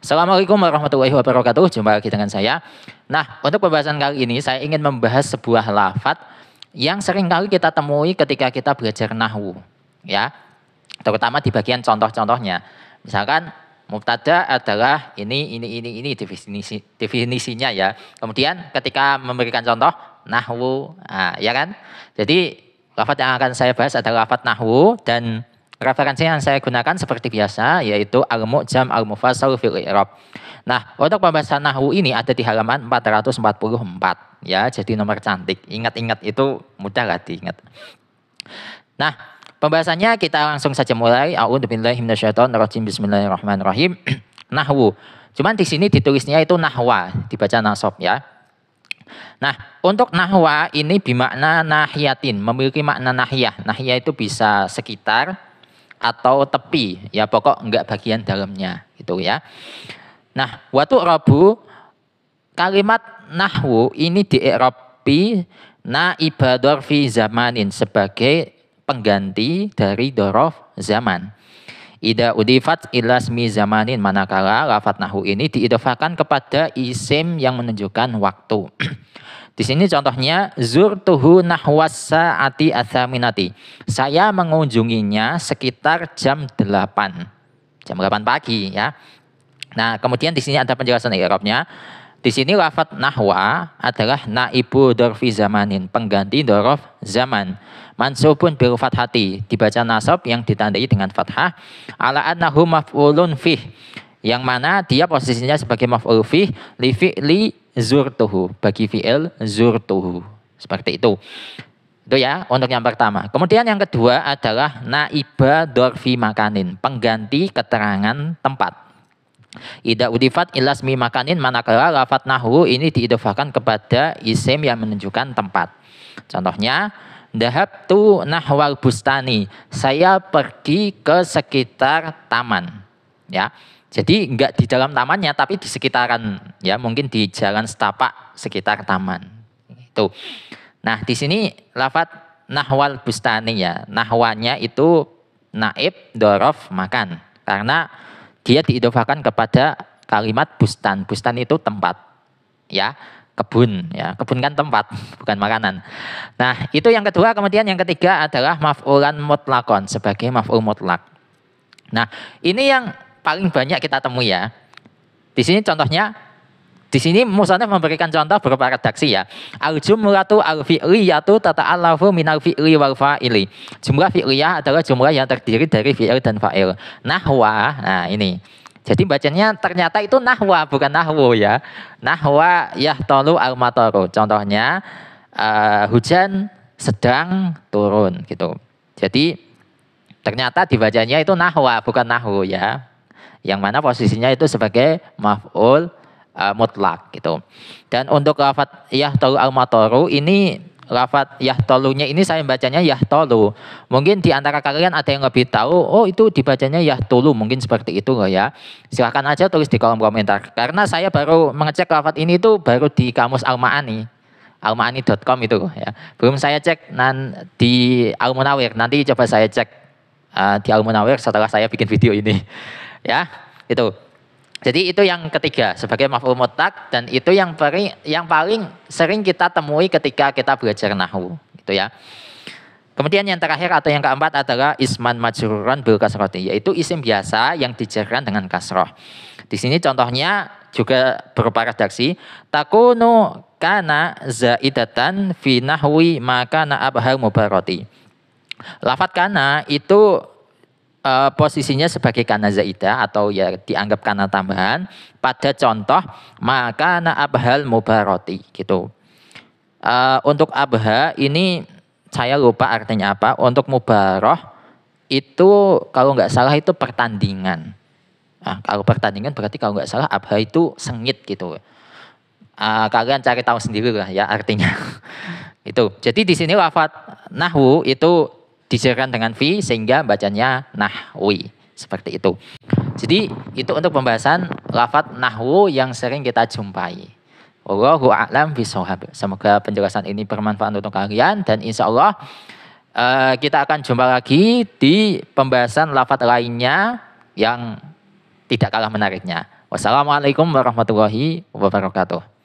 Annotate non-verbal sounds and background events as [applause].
Assalamualaikum warahmatullahi wabarakatuh. Jumpa lagi dengan saya. Nah, untuk pembahasan kali ini saya ingin membahas sebuah lafat yang sering kali kita temui ketika kita belajar nahwu, ya. Terutama di bagian contoh-contohnya. Misalkan mubtada adalah ini ini ini ini definisi definisinya ya. Kemudian ketika memberikan contoh nahwu, nah, ya kan? Jadi lafat yang akan saya bahas adalah lafat nahwu dan Referensi yang saya gunakan seperti biasa yaitu al-mu'jam al-mufassal fil i'rab. Nah, untuk pembahasan nahwu ini ada di halaman 444 ya. Jadi nomor cantik. Ingat-ingat itu mudah lah diingat. Nah, pembahasannya kita langsung saja mulai. A'udzubillahi minasyaitonirrajim. Bismillahirrahmanirrahim. [clears throat] nahwu. Cuman di sini ditulisnya itu nahwa, dibaca nasab ya. Nah, untuk nahwa ini bimakna nahiyatin, memiliki makna nahiyah. Nahiyah itu bisa sekitar, atau tepi ya pokok enggak bagian dalamnya gitu ya. Nah, waktu rabu kalimat nahwu ini di Eropi na fi zamanin sebagai pengganti dari dorof zaman. Ida udifat mi zamanin manakala lafat nahu ini diidofakan kepada isim yang menunjukkan waktu. [clears throat] Di sini contohnya zur tuhu nahwasa ati athaminati. Saya mengunjunginya sekitar jam 8. Jam 8 pagi ya. Nah, kemudian di sini ada penjelasan i'rabnya. Di sini lafat nahwa adalah naibu dorfi zamanin, pengganti dorof zaman. Mansubun bil hati dibaca nasab yang ditandai dengan fathah. Ala annahu maf'ulun fih, yang mana dia posisinya sebagai maf'ul fih li fi'li zurtuhu. Bagi fi'il zurtuhu. Seperti itu. Itu ya untuk yang pertama. Kemudian yang kedua adalah naiba dorfi makanin. Pengganti keterangan tempat. Ida udifat ilasmi makanin manakala lafat nahu ini diidofahkan kepada isim yang menunjukkan tempat. Contohnya, dahab tu nahwal bustani. Saya pergi ke sekitar taman ya. Jadi enggak di dalam tamannya tapi di sekitaran ya, mungkin di jalan setapak sekitar taman. Itu. Nah, di sini lafat nahwal bustani ya. Nahwanya itu naib dorof makan karena dia diidofakan kepada kalimat bustan. Bustan itu tempat ya kebun ya kebun kan tempat [laughs] bukan makanan nah itu yang kedua kemudian yang ketiga adalah maf'ulan mutlakon sebagai maf'ul mutlak nah ini yang paling banyak kita temui ya. Di sini contohnya di sini Musanif memberikan contoh berupa redaksi ya. Al jumlatu al fi'liyatu min minal fi'li wal fa'ili. Jumlah fi'liyah adalah jumlah yang terdiri dari fi'il dan fa'il. Nahwa, nah ini. Jadi bacanya ternyata itu nahwa bukan nahwu ya. Nahwa yahtalu al mataru. Contohnya uh, hujan sedang turun gitu. Jadi ternyata dibacanya itu nahwa bukan nahwu ya yang mana posisinya itu sebagai maf'ul uh, mutlak gitu. Dan untuk lafat yahtolu al matoru ini lafat yahtolunya ini saya bacanya yahtolu. Mungkin di antara kalian ada yang lebih tahu, oh itu dibacanya yahtulu, mungkin seperti itu loh ya. Silahkan aja tulis di kolom komentar. Karena saya baru mengecek lafat ini itu baru di kamus Al-Ma'ani. com itu ya. Belum saya cek nan di almunawir. Nanti coba saya cek uh, di almunawir setelah saya bikin video ini. Ya, itu. Jadi itu yang ketiga sebagai maf'ul mutlak dan itu yang paling yang paling sering kita temui ketika kita belajar nahwu, gitu ya. Kemudian yang terakhir atau yang keempat adalah isman majruran bil kasrati, yaitu isim biasa yang dijerkan dengan kasroh. Di sini contohnya juga berupa redaksi takunu kana zaidatan fi nahwi maka na abhal mubarati. Lafat kana itu uh, posisinya sebagai kana zaida atau ya dianggap kana tambahan pada contoh maka na abhal mubaroti gitu. Uh, untuk abha ini saya lupa artinya apa. Untuk mubaroh itu kalau nggak salah itu pertandingan. Nah, kalau pertandingan berarti kalau nggak salah abha itu sengit gitu. Uh, kalian cari tahu sendiri lah ya artinya. [laughs] itu. Jadi di sini lafat nahwu itu disirkan dengan v sehingga bacanya nahwi seperti itu. Jadi itu untuk pembahasan lafat nahwu yang sering kita jumpai. a'lam Semoga penjelasan ini bermanfaat untuk kalian dan insya Allah eh, kita akan jumpa lagi di pembahasan lafat lainnya yang tidak kalah menariknya. Wassalamualaikum warahmatullahi wabarakatuh.